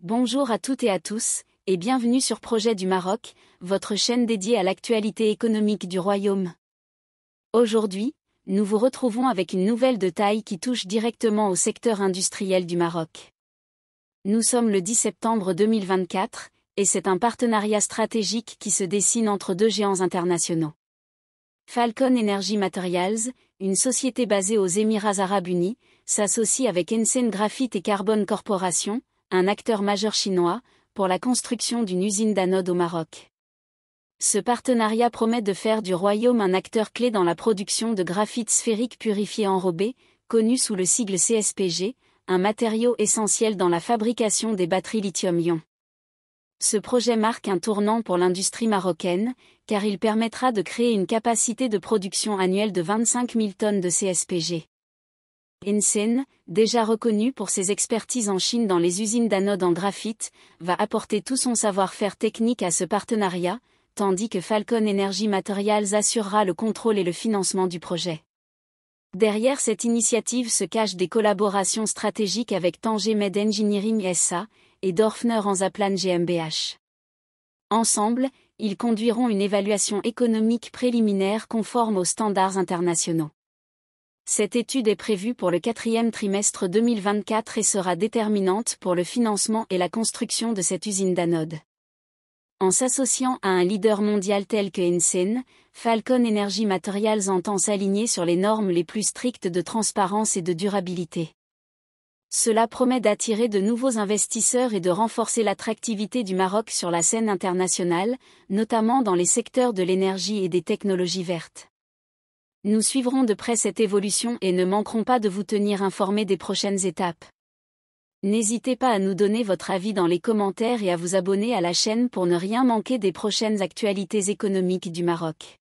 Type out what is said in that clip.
Bonjour à toutes et à tous, et bienvenue sur Projet du Maroc, votre chaîne dédiée à l'actualité économique du Royaume. Aujourd'hui, nous vous retrouvons avec une nouvelle de taille qui touche directement au secteur industriel du Maroc. Nous sommes le 10 septembre 2024, et c'est un partenariat stratégique qui se dessine entre deux géants internationaux. Falcon Energy Materials, une société basée aux Émirats arabes unis, s'associe avec Ensen Graphite et Carbon Corporation, un acteur majeur chinois, pour la construction d'une usine d'anode au Maroc. Ce partenariat promet de faire du royaume un acteur clé dans la production de graphite sphérique purifié enrobé, connu sous le sigle CSPG, un matériau essentiel dans la fabrication des batteries lithium-ion. Ce projet marque un tournant pour l'industrie marocaine, car il permettra de créer une capacité de production annuelle de 25 000 tonnes de CSPG. Insin, déjà reconnu pour ses expertises en Chine dans les usines d'anodes en graphite, va apporter tout son savoir-faire technique à ce partenariat, tandis que Falcon Energy Materials assurera le contrôle et le financement du projet. Derrière cette initiative se cachent des collaborations stratégiques avec Tanger Med Engineering SA, et Dorfner Zaplan GmbH. Ensemble, ils conduiront une évaluation économique préliminaire conforme aux standards internationaux. Cette étude est prévue pour le quatrième trimestre 2024 et sera déterminante pour le financement et la construction de cette usine d'anode. En s'associant à un leader mondial tel que Ensen, Falcon Energy Materials entend s'aligner sur les normes les plus strictes de transparence et de durabilité. Cela promet d'attirer de nouveaux investisseurs et de renforcer l'attractivité du Maroc sur la scène internationale, notamment dans les secteurs de l'énergie et des technologies vertes. Nous suivrons de près cette évolution et ne manquerons pas de vous tenir informés des prochaines étapes. N'hésitez pas à nous donner votre avis dans les commentaires et à vous abonner à la chaîne pour ne rien manquer des prochaines actualités économiques du Maroc.